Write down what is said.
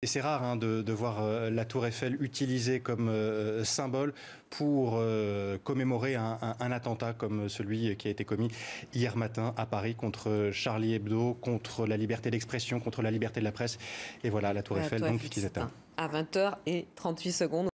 Et c'est rare hein, de, voir euh, la Tour Eiffel utilisée comme euh, euh, symbole pour commémorer un, attentat comme celui qui a été commis hier matin à Paris contre Charlie Hebdo, contre la liberté d'expression, contre la liberté de la presse. Et voilà la Tour Eiffel, donc, qui s'éteint. À 20h38 secondes.